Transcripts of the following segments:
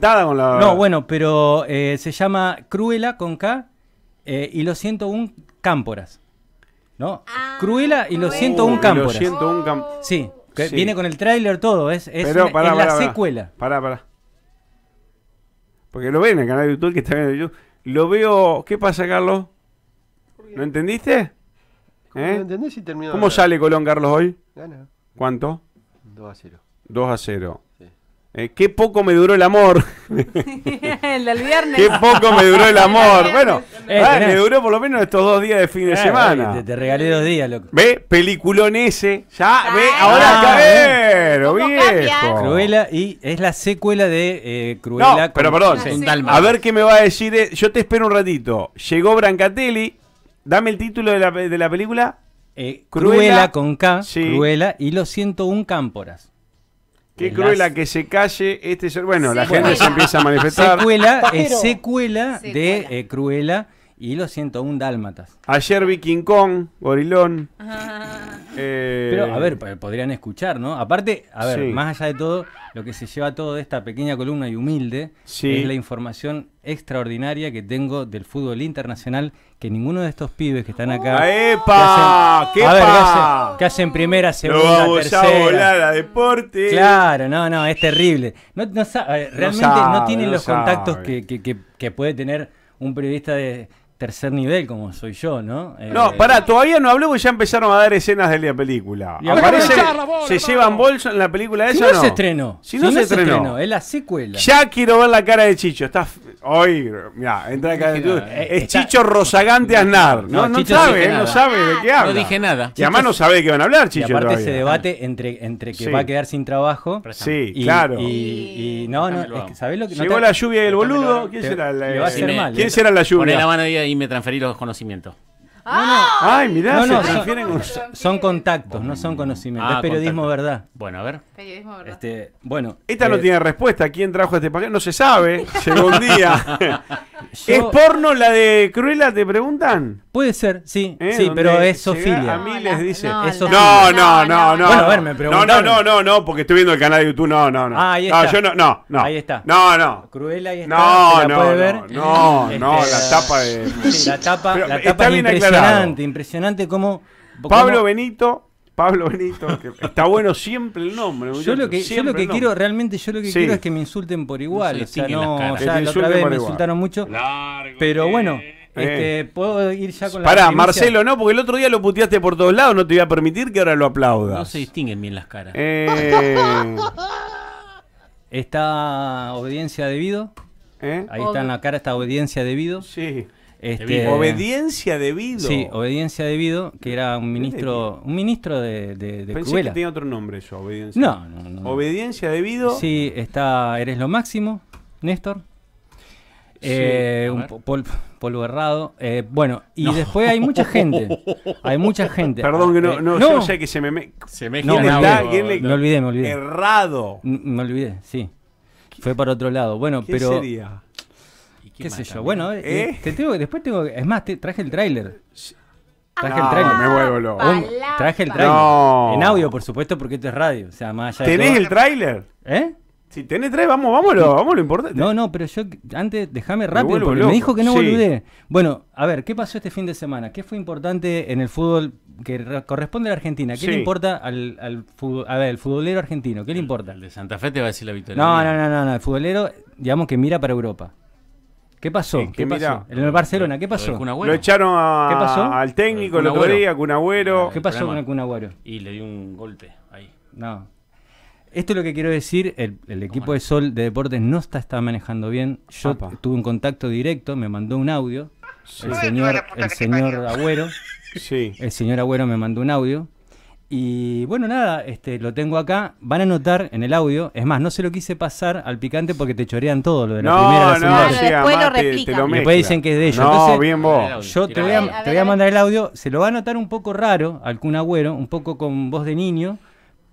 con la. No, bueno, pero eh, se llama Cruela con K eh, y siento un Cámporas. ¿No? Ah, Cruela y siento un oh, Cámporas. Sí, sí. viene con el tráiler todo, es, es, la secuela. Pará, pará. Porque lo ven en el canal de YouTube que está en YouTube. Lo veo. ¿Qué pasa, Carlos? ¿No entendiste? ¿Cómo, ¿Eh? ¿Cómo sale Colón, Carlos, hoy? Gana. ¿Cuánto? 2 a 0. 2 a 0. Eh, qué poco me duró el amor. el del viernes. Qué poco me duró el amor. Bueno, eh, eh, me duró por lo menos estos dos días de fin de semana. Te, regalé dos días, loco. ¿Ve? Peliculón ese. Ya, ah, ve, ahora ah. cabero, viejo. Cruela y es la secuela de Cruella. No, pero perdón. A ver qué me va a decir. Yo te espero un ratito. Llegó Brancatelli. Dame el título de la, película. Cruela con K. Sí. Cruella y siento un Cámporas. Qué cruela que se calle este Bueno, la gente se empieza a manifestar. Secuela, es secuela, de eh, Cruela y lo siento, un Dálmatas. Ayer vi King Kong, Gorilón. Ah. Eh, Pero, a ver, podrían escuchar, ¿no? Aparte, a ver, más allá de todo, lo que se lleva todo de esta pequeña columna y humilde es la información extraordinaria que tengo del fútbol internacional que ninguno de estos pibes que están acá. ¡Epa! ¡Ah, que hacen, hacen, primera, segunda, deporte. Claro, no, no, es terrible. realmente no, tienen los contactos que, que, que puede tener un periodista de, tercer nivel como soy yo, ¿no? Eh, no, pará, todavía no habló porque ya empezaron a dar escenas de la película. Y Aparece, se llevan bolso en la película de si esa, no, no, se estrenó. Si, no, se, estrenó. Es la secuela. Ya quiero ver la cara de Chicho. Está... Hoy, mira, entra acá. Eh, es Chicho Rosagante Aznar. No, no, sabe, no sabe de qué habla. No dije nada. Y además no sabe de qué van a hablar, Chicho. Y aparte ese debate entre, entre que va a quedar sin trabajo. Sí, claro. Y, no, no, que, ¿sabés lo que Llegó la lluvia el boludo. ¿Quién será la lluvia? ¿Quién eh? será la lluvia? y me transferí los conocimientos. No, ah. Ay, mirá, se son, son, contactos, no son conocimientos. es ah, periodismo verdad. Bueno, a ver. Periodismo verdad. Este, bueno, Esta no eh, tiene respuesta. ¿Quién trajo este paquete? No se sabe. Llegó un día. ¿Es porno la de Cruella, te preguntan? Puede ser, sí. ¿Eh? Sí, pero es Sofía. A mí no, les dice. No, no, no, no, no. No, no, no, no, porque estoy viendo el canal de YouTube. No, no, no. Ah, ahí está. No, no, no, Ahí está. No, no. Cruella ahí está. No, no, no, no, la este, tapa de... la tapa, la tapa está bien impresionante, impresionante cómo, Pablo Benito, Pablo Benito, está bueno siempre el nombre. Yo lo que, quiero, realmente yo lo que quiero es que me insulten por igual. No no, la otra vez me insultaron mucho. pero bueno, eh. este, puedo ir ya con Pará, Marcelo, no, porque el otro día lo puteaste por todos lados, no te voy a permitir que ahora lo aplaudas. No se distinguen bien las caras. Eh. Está obediencia debido. Eh. Ahí está en la cara, esta obediencia debido. Sí. Este, obediencia debido. Sí, obediencia debido, que era un ministro, un ministro de, de, que tenía otro nombre yo, obediencia. No, no, Obediencia debido. Sí, está, eres lo máximo, Néstor. Eh, polvo errado. Eh, bueno, y después hay mucha gente. Hay mucha gente. Perdón que no, eh, no, que se me. Se me no, me olvidé, me olvidé. Errado. me olvidé, sí. Fue para otro lado. Bueno, ¿Qué pero. Sería? ¿Qué sé yo? Bueno, eh, ¿Eh? Eh, te después tengo. Es más, traje el tráiler. Traje el ah, tráiler Me vuelvo loco. Traje el tráiler, En audio, por supuesto, porque esto es radio. O sea, más allá ¿Tenés el tráiler? ¿Eh? Si tenés tres, vamos, vámonos, vamos lo importante. No, no, pero yo antes, déjame rápido, me dijo que no sí. Bueno, a ver, ¿qué pasó este fin de semana? ¿Qué fue importante en el fútbol que corresponde a la Argentina? ¿Qué le importa al, fútbol, a el futbolero argentino? ¿Qué le importa? El de Santa Fe te va a decir la victoria. no, no, no, no, el futbolero, digamos que mira para Europa. ¿Qué pasó? ¿Qué pasó? en el Barcelona, ¿qué pasó? Lo, echaron al técnico el otro día, Cunagüero. ¿Qué pasó con el Cunagüero? Y le dio un golpe ahí. No. Esto es lo que quiero decir, el, equipo de Sol de Deportes no está, está manejando bien. Yo tuve un contacto directo, me mandó un audio. El señor, el señor Agüero. El señor Agüero me mandó un audio. Y bueno, nada, este, lo tengo acá. Van a notar en el audio. Es más, no se lo quise pasar al picante porque te chorean todo lo de la primera después después dicen que es de ellos. No, bien Yo te voy, a, mandar el audio. Se lo va a notar un poco raro al Kun un poco con voz de niño.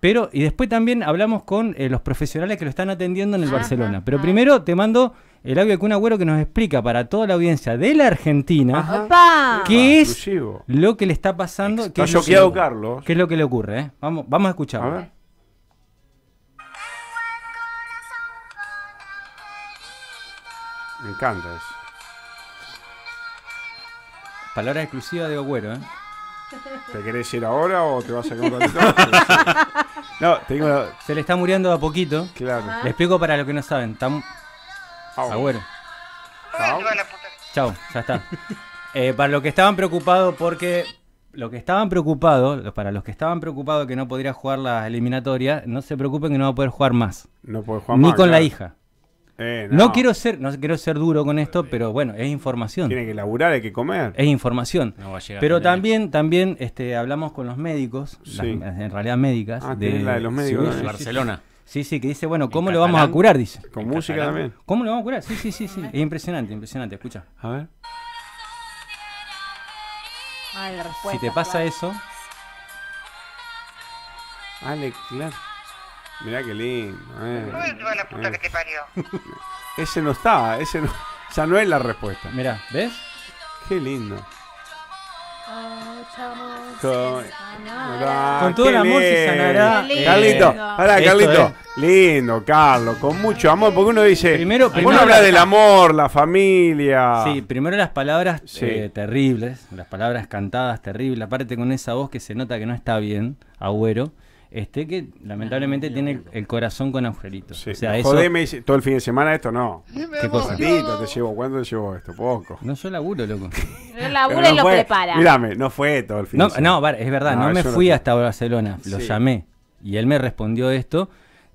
Pero, y después también hablamos con eh, los profesionales que lo están atendiendo en el Barcelona. Pero primero te mando el audio de Kun Agüero que nos explica para toda la audiencia de la Argentina que qué es lo que le está pasando. que es lo que- Carlos. ¿Qué es lo que le ocurre? Eh. Vamos, vamos a A Me encanta eso. Palabra exclusiva de Agüero. eh. ¿Te querés ir ahora o te vas a quedar un no, tengo. Se le está muriendo a poquito. Claro. Le explico para los que no saben. Agüero. Chao. Chao, ya está. Eh, para los que estaban preocupados porque lo que estaban preocupados, para los que estaban preocupados que no podría jugar la eliminatoria, no se preocupen que no va a poder jugar más. No puede jugar Ni más. Ni con la hija. Eh, no. quiero ser, no quiero ser duro con esto, pero bueno, es información. Tiene que laburar, hay que comer. Es información. pero también, también este, hablamos con los médicos, en realidad médicas. Ah, de, de los médicos. Barcelona. Sí, sí, que dice, bueno, ¿cómo lo vamos a curar? Dice. Con música también. ¿Cómo lo vamos a curar? Sí, sí, sí, sí. Es impresionante, impresionante. Escucha. A ver. Ah, si te pasa eso. Ale, claro. Mirá qué lindo. Eh. Eh. ese no está, ese no. O no es la respuesta. Mirá, ¿ves? Qué lindo. Con, con todo el amor se sanará. Carlito, eh. Carlito. Eh. Lindo, Carlos, con mucho amor, porque uno dice, Primero- habla del amor, la familia. Sí, primero las palabras eh, terribles, las palabras cantadas terribles, aparte con esa voz que se nota que no está bien, agüero este que lamentablemente tiene el, corazón con agujeritos. O sea, eso, Jodeme todo el fin de semana esto no. ¿Qué cosa? te llevo, ¿Cuándo te llevo esto? Poco. No, yo laburo, loco. laburo no y lo fue, prepara. no fue todo el fin de semana. No, es verdad, no, me fui hasta Barcelona, lo llamé. Y él me respondió esto.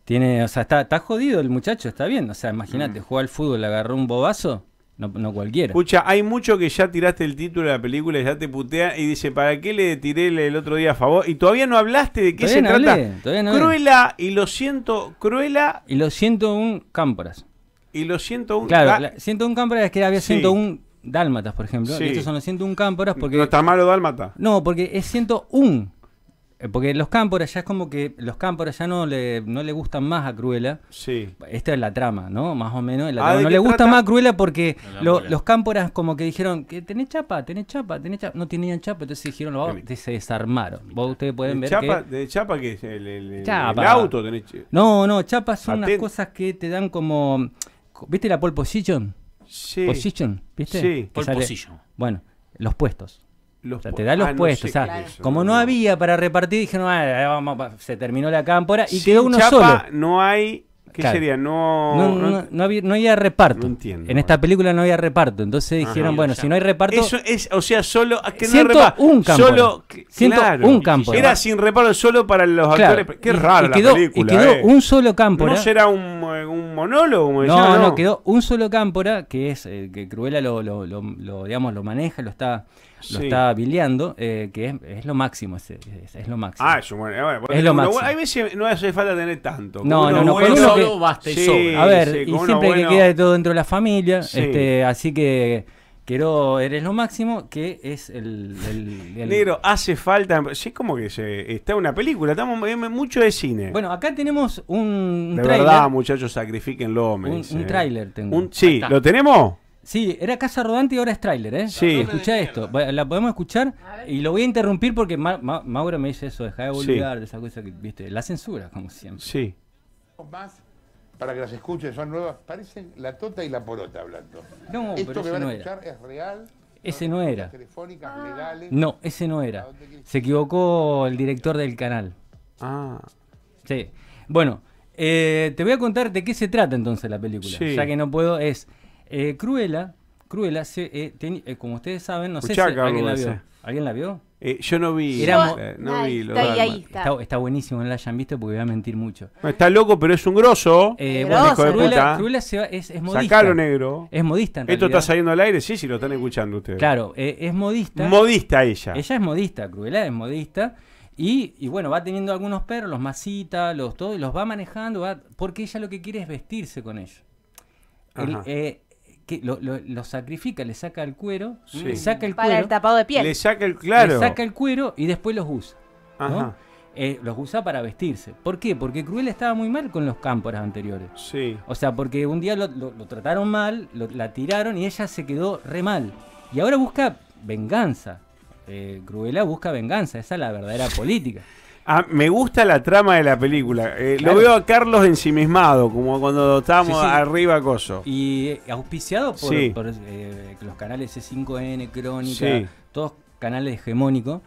Tiene, o sea, está, está jodido el muchacho, está bien. O sea, imagínate, mm. juega jugó al fútbol, le agarró un bobazo. No, cualquiera. Escucha, hay mucho que ya tiraste el título de la película, y ya te putea y dice, ¿para qué le tiré el, otro día a favor? Y todavía no hablaste de qué se trata. Cruela, y lo siento, Cruela. Y lo siento un Cámparas. Y lo siento un... Claro, siento un Cámparas es que había siento un Dálmatas, por ejemplo. Y estos son los 101 Cámparas porque. No está malo Dálmata. No, porque es un eh, porque los cámporas ya es como que los cámporas ya no le, no le gustan más a Cruella. Sí. Esta es la trama, ¿no? Más o menos. Ah, no le gusta más a Cruella porque los Cámporas como que dijeron que tenés chapa, tenés chapa, tenés chapa. No tenían chapa, entonces dijeron, oh, se desarmaron. Vos ustedes pueden ver chapa, ¿De chapa que es? El, el, auto tenés... No, no, chapa son unas cosas que te dan como... ¿Viste la pole position? Sí. Position, ¿viste? Sí. Pole position. Bueno, los puestos te da los ah, puestos. como no, había para repartir, dijeron, ah, eh, se terminó la cámpora y quedó uno solo. No hay. ¿Qué sería? No no, no, había, no reparto. en esta película no había reparto. Entonces dijeron, bueno, si no hay reparto. Eso es, o sea, solo. siento un campo. Solo, un Era sin reparto solo para los actores. Qué raro quedó, la película. Eh. un solo cámpora. ¿No será un, eh, monólogo? no, no, quedó un solo cámpora que es que Cruella lo, digamos, lo maneja, lo está lo está biliando, eh, que es, lo máximo, es, lo máximo. Ah, eh, bueno, Hay veces no hace falta tener tanto. No, no, no, con uno solo basta y sí, A ver, y siempre que queda de todo dentro de la familia, este, así que quiero eres lo máximo que es el, negro hace falta sí como que se está una película estamos viendo mucho de cine bueno acá tenemos un, un de verdad muchachos sacrifiquenlo un, trailer un tráiler tengo sí lo tenemos Sí, era Casa Rodante y ahora es tráiler, ¿eh? Sí. Escucha esto, la podemos escuchar y lo voy a interrumpir porque Mauro me dice eso, deja de volver, de esa cosa que, viste, la censura, como siempre. Sí. para que las escuchen, son nuevas, parecen la tota y la porota hablando. No, pero que escuchar es real. Ese no era. Ah. No, ese no era. Se equivocó el director del canal. Ah. Sí. Bueno, eh, te voy a contar de qué se trata entonces la película. Ya que no puedo, es eh, Cruella, eh, eh, como ustedes saben, no sé si alguien la vio. Eh, yo no vi. no está, buenísimo, no la hayan visto porque voy a mentir mucho. está loco, pero es un grosso. es, modista. Sacalo negro. Es modista. Esto está saliendo al aire, sí, sí, lo están escuchando ustedes. Claro, es modista. Modista ella. Ella es modista, Cruella es modista. Y, bueno, va teniendo algunos perros, los masita, los todo, los va manejando, porque ella lo que quiere es vestirse con ellos lo, sacrifica, le saca el cuero, le saca el Para el tapado de piel. Le saca el, claro. saca el cuero y después los usa. Eh, los usa para vestirse. ¿Por qué? Porque Cruella estaba muy mal con los cámporas anteriores. O sea, porque un día lo, trataron mal, la tiraron y ella se quedó re mal. Y ahora busca venganza. Eh, Cruella busca venganza, esa es la verdadera política. Ah, me gusta la trama de la película. Eh, lo veo a Carlos ensimismado, como cuando estábamos arriba coso. Y eh, auspiciado por, eh, los canales C5N, Crónica, todos canales hegemónicos,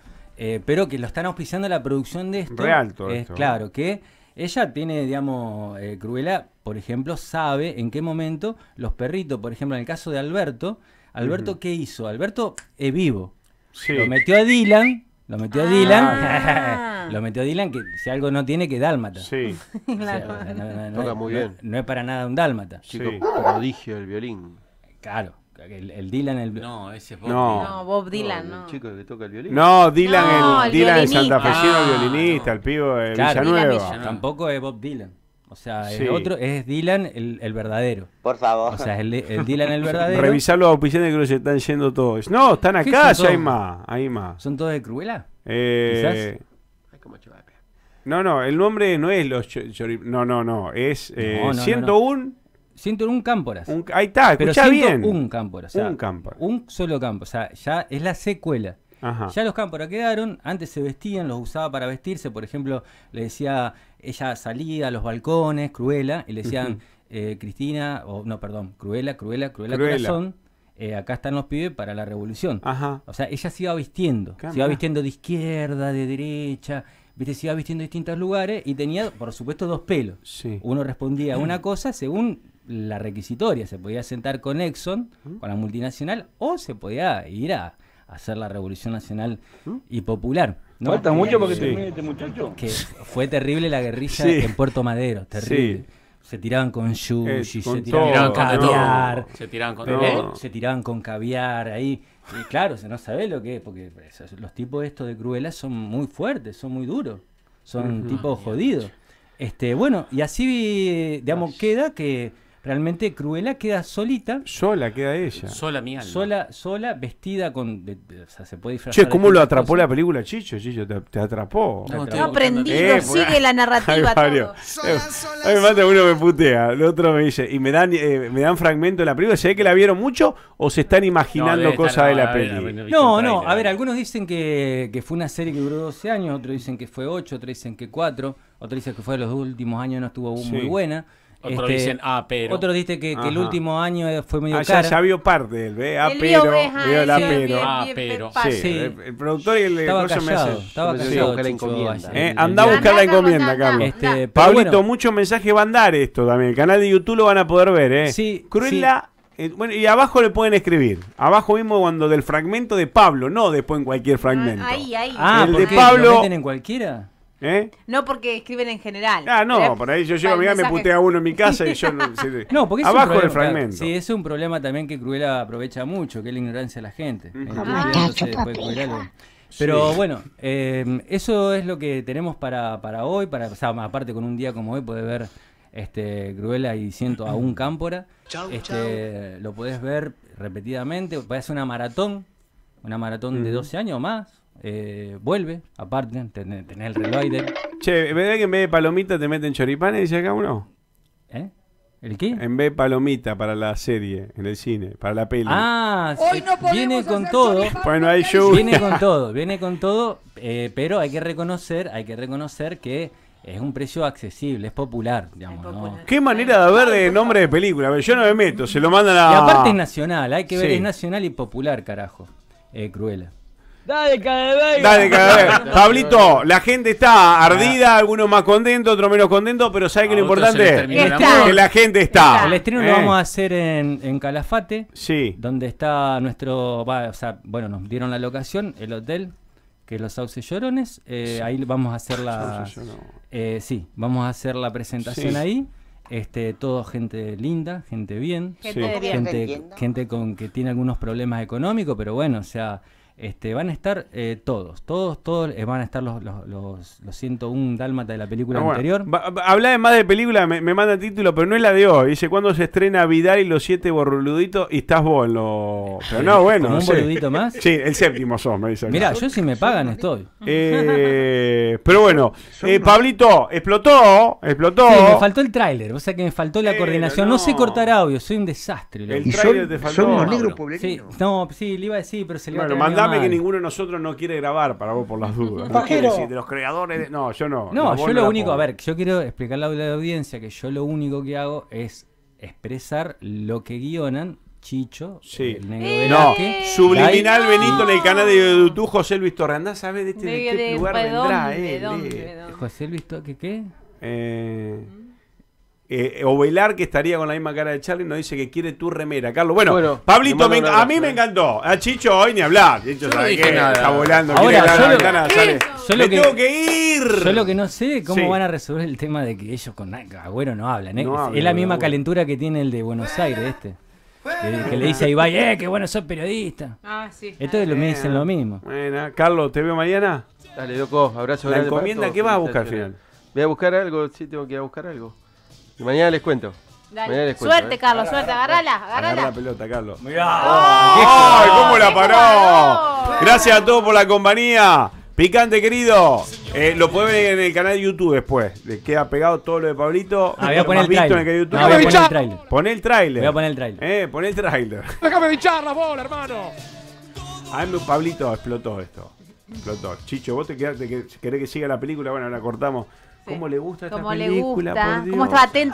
pero que lo están auspiciando la producción de esto. Real es, Claro, que ella tiene, digamos, Cruella, por ejemplo, sabe en qué momento los perritos, por ejemplo, en el caso de Alberto, Alberto, ¿qué hizo? Alberto es vivo. Lo metió a Dylan lo metió Dylan. Ah. lo metió Dylan, que si algo no tiene, que dálmata. Sí. no, Toca muy bien. No es para nada un dálmata. Chico, sí. prodigio del violín. Claro. El, Dylan el no ese es Bob no. Dylan. no Bob Dylan no, el chico que toca el violín no Dylan el, el Dylan el ah, violinista el pivo de Villanueva tampoco es Bob Dylan o sea, el otro es Dylan el, el, verdadero. Por favor. O sea, el, Dylan el verdadero. Revisar los auspiciantes que los están yendo todos. No, están acá, ya hay más, hay más. ¿Son todos de Cruella? Eh... Quizás. No, no, el nombre no es los No, no, no. Es eh, 101. 101 cámporas. ahí está, escucha bien. 101 cámporas. un Un solo campo. O sea, ya es la secuela. Ya los cámpora quedaron, antes se vestían, los usaba para vestirse, por ejemplo, le decía, ella salía a los balcones, Cruela, y le decían, eh, Cristina, o no, perdón, Cruela, Cruela, Cruela, Corazón, eh, acá están los pibes para la revolución. O sea, ella se iba vistiendo, se iba vistiendo de izquierda, de derecha, viste, se iba vistiendo en distintos lugares y tenía, por supuesto, dos pelos. Uno respondía a una mm. cosa según la requisitoria. Se podía sentar con Exxon, mm. con la multinacional, o se podía ir a, hacer la revolución nacional ¿Mm? y popular. Falta mucho porque este Que fue terrible la guerrilla en Puerto Madero, terrible. Se tiraban con sushi, eh, se, tiraban con caviar, eh, se tiraban con, caviar ahí. Y claro, se no sabe lo que es, porque los tipos estos de cruelas son muy fuertes, son muy duros, son tipos jodidos. Este, bueno, y así, digamos, queda que realmente Cruella queda solita. Sola queda ella. Sola, mía. Sola, vestida con. o sea, se puede disfrazar. Che, ¿cómo lo atrapó la película Chicho? Chicho, te, atrapó. No, aprendí, eh, sigue la narrativa. Todo. uno me putea, el otro me dice. Y me dan, eh, me dan fragmentos de la película. ¿Se ve que la vieron mucho o se están imaginando cosas de la, película? No, no. A ver, algunos dicen que, que fue una serie que duró 12 años, otros dicen que fue 8, otros dicen que 4, otros dicen que fue de los últimos años no estuvo muy buena. Otros este, dicen, ah, pero. Otros dicen que, el último año fue medio caro. Ah, ya, ya, vio parte él, ¿ve? Ah, pero. Vio, ah, la pero. Ah, pero. Sí, El, productor y el estaba callado, me Estaba callado, la encomienda. ¿Eh? Andá a buscar la encomienda, Carlos. Este, Pablito, muchos mensajes van a dar esto también. El canal de YouTube lo van a poder ver, ¿eh? Sí. Sí. Eh, bueno, y abajo le pueden escribir. Abajo mismo cuando del fragmento de Pablo, no después en cualquier ah, fragmento. ahí, ahí. Ah, el de Pablo. ¿Lo meten en cualquiera? ¿Eh? No porque escriben en general. Ah, no, por ahí yo llego a me putea uno en mi casa y yo no. porque es abajo un fragmento. sí, es un problema también que Cruella aprovecha mucho, que es la ignorancia de la gente. Este, ah. pero bueno, eh, eso es lo que tenemos para, para hoy. Para, aparte, con un día como hoy, puedes ver este, Cruella y siento aún cámpora. Este, lo puedes ver repetidamente. Podés hacer una maratón, una maratón de 12 años o más. Eh, vuelve, aparte, tenés, el reloj Che, ¿verdad que en vez de palomita te meten choripanes, dice acá uno? ¿Eh? ¿El qué? En vez de palomita para la serie, en el cine, para la peli. Ah, viene con todo. Bueno, ahí Viene con todo, viene con todo, eh, pero hay que reconocer, hay que reconocer que es un precio accesible, es popular, Qué manera de ver de nombre de película. yo no me meto, se lo mandan a. Y aparte es nacional, hay que ver, es nacional y popular, carajo, eh, Dale, de Dale, vez Pablito, la gente está ardida, algunos más contentos, otros menos contentos, pero ¿sabes que lo importante? Que la gente está. El estreno lo eh. vamos a hacer en, Calafate. Sí. Donde está nuestro. bueno, nos dieron la locación, el hotel, que es los Sauces Llorones. Eh, ahí vamos a hacer la. Eh, sí, vamos a hacer la presentación ahí este, todo gente linda, gente bien, gente, gente, gente, con que tiene algunos problemas económicos, pero bueno, o sea, este, van a estar eh, todos, todos, todos eh, van a estar los, los, 101 dálmata de la película ah, anterior. habla de más de película, me, manda el título, pero no es la de hoy. Dice, ¿cuándo se estrena Vidal y los siete borruluditos? Y estás vos en lo... Pero no, bueno. un más? Sí, el séptimo sos, me dice. Mirá, yo si me pagan estoy. Eh, pero bueno, Pablito, explotó, explotó. me faltó el tráiler, o sea que me faltó la coordinación. No. sé cortar audio, soy un desastre. El tráiler te faltó. Son los sí, no, sí, le iba a decir, pero se le Contame que ninguno de nosotros no quiere grabar para vos por las dudas. ¿no? Decir, de los creadores. De... No, yo no. No, yo lo único, a ver, yo quiero explicarle a la audiencia que yo lo único que hago es expresar lo que guionan Chicho, el negro eh, No, Subliminal Benito en el canal de YouTube, José Luis Torre. sabe de, este, de, de qué lugar vendrá. eh, José Luis Torre, ¿qué? qué? Eh... Eh, o velar que estaría con la misma cara de Charlie, no dice que quiere tu remera, Carlos. Bueno, Pablito, a mí me eh. encantó. A Chicho hoy ni hablar. Chicho, Nada. Está volando. Ahora, me que, tengo que ir. Yo que no sé cómo van a resolver el tema de que ellos con bueno no hablan. ¿eh? es, la misma calentura que tiene el de Buenos Aires este. Que, le dice ahí Ibai, eh, qué bueno sos periodista. Ah, sí. Entonces lo me dicen lo mismo. Bueno, Carlos, ¿te veo mañana? Dale, loco, abrazo. La encomienda, ¿qué vas a buscar al final? Voy a buscar algo, sí, tengo que a buscar algo. Y mañana les cuento. suerte, ¿eh? Carlos, suerte. Agarrala, agarrala. Agarra la pelota, Carlos. Mira. Oh, oh, ¡Ay, cómo la paró! Gracias a todos por la compañía. Picante, querido. Eh, lo pueden ver en el canal de YouTube después. Les queda pegado todo lo de Pablito. Había ah, voy a poner el trailer. en YouTube. voy poner el trailer. Poné el trailer. Voy a poner el trailer. Eh, poné el trailer. Déjame bichar la bola, hermano. A ver, Pablito, explotó esto. Explotó. Chicho, vos te quedaste, querés que siga la película. Bueno, la cortamos cómo le gusta esta película, le gusta, por Dios. cómo estaba atento